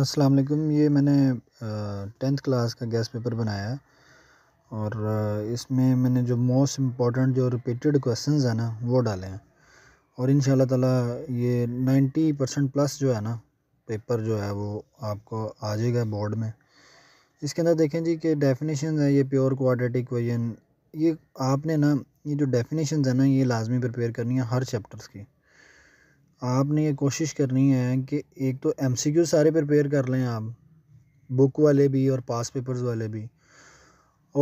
अस्सलाम वालेकुम ये मैंने टेंथ क्लास का गैस पेपर बनाया है और इसमें मैंने जो मोस्ट इम्पॉर्टेंट जो रिपीटेड क्वेश्चन हैं ना वो डाले हैं और इन ताला ये नाइन्टी परसेंट प्लस जो है ना पेपर जो है वो आपको आ जाएगा बोर्ड में इसके अंदर देखें जी कि डेफिनेशन है ये प्योर क्वाड्रेटिक क्वेश्चन ये आपने ना ये जो डेफिनेशन है ना ये लाजमी प्रिपेयर करनी है हर चैप्टर्स की आपने ये कोशिश करनी है कि एक तो एम सी क्यू सारे प्रिपेयर कर लें आप बुक वाले भी और पास पेपर्स वाले भी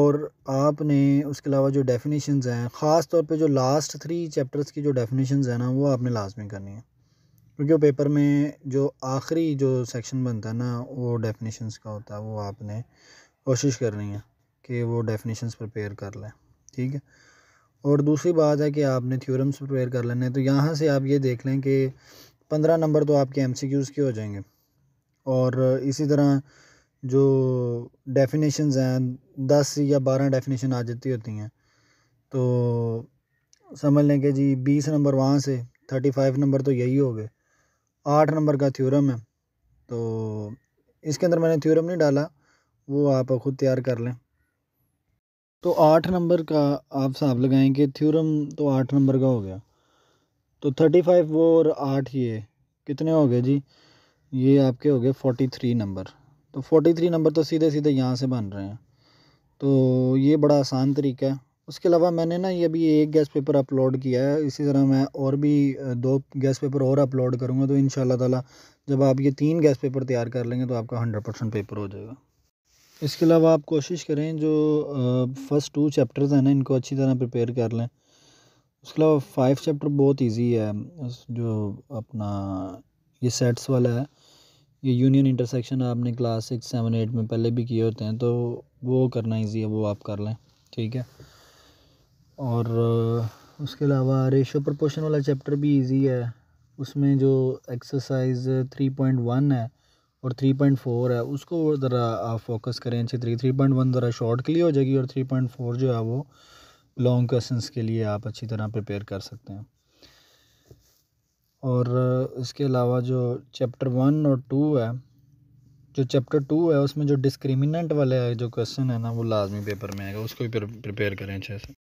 और आपने उसके अलावा जो डेफिनेशंस हैं ख़ास तौर पे जो लास्ट थ्री चैप्टर्स की जो डेफिनेशंस हैं ना वो आपने लाजमी करनी है क्योंकि वो पेपर में जो आखिरी जो सेक्शन बनता है ना वो डेफिनेशंस का होता है वो आपने कोशिश करनी है कि वो डेफिनेशंस प्रिपेयर कर लें ठीक है और दूसरी बात है कि आपने थ्योरम्स प्रिपेयर कर लेने हैं तो यहाँ से आप ये देख लें कि पंद्रह नंबर तो आपके एम सी क्यूज़ के हो जाएंगे और इसी तरह जो डेफिनेशंस हैं दस या बारह डेफिनेशन आ जाती होती हैं तो समझ लें कि जी बीस नंबर वहाँ से थर्टी फाइव नंबर तो यही हो गए आठ नंबर का थ्योरम है तो इसके अंदर मैंने थ्योरम नहीं डाला वो आप खुद तैयार कर लें तो आठ नंबर का आप हिसाब लगाएंगे थ्योरम तो आठ नंबर का हो गया तो थर्टी फाइव वो और आठ ये कितने हो गए जी ये आपके हो गए फोर्टी थ्री नंबर तो फोर्टी थ्री नंबर तो सीधे सीधे यहाँ से बन रहे हैं तो ये बड़ा आसान तरीका है उसके अलावा मैंने ना ये अभी एक गैस पेपर अपलोड किया है इसी तरह मैं और भी दो गैस पेपर और अपलोड करूँगा तो इन ताला जब आप ये तीन गैस पेपर तैयार कर लेंगे तो आपका हंड्रेड परसेंट पेपर हो जाएगा इसके अलावा आप कोशिश करें जो फ़र्स्ट टू चैप्टर्स हैं ना इनको अच्छी तरह प्रिपेयर कर लें उसके अलावा फाइव चैप्टर बहुत इजी है जो अपना ये सेट्स वाला है ये यूनियन इंटरसेक्शन आपने क्लास सिक्स सेवन एट में पहले भी किए होते हैं तो वो करना इजी है वो आप कर लें ठीक है और उसके अलावा रेशो प्रपोशन वाला चैप्टर भी ईजी है उसमें जो एक्सरसाइज थ्री पॉइंट वन है और थ्री पॉइंट फोर है उसको ज़रा आप फोकस करें अच्छी तरीके थ्री पॉइंट वन ज़रा शॉर्ट के लिए हो जाएगी और थ्री पॉइंट फोर जो है वो लॉन्ग क्वेश्चंस के लिए आप अच्छी तरह प्रिपेयर कर सकते हैं और इसके अलावा जो चैप्टर वन और टू है जो चैप्टर टू है उसमें जो डिस्क्रिमिनेंट वाले जो क्वेश्चन है ना वो लाजमी पेपर में आएगा उसको भी प्रिपेयर करें अच्छे से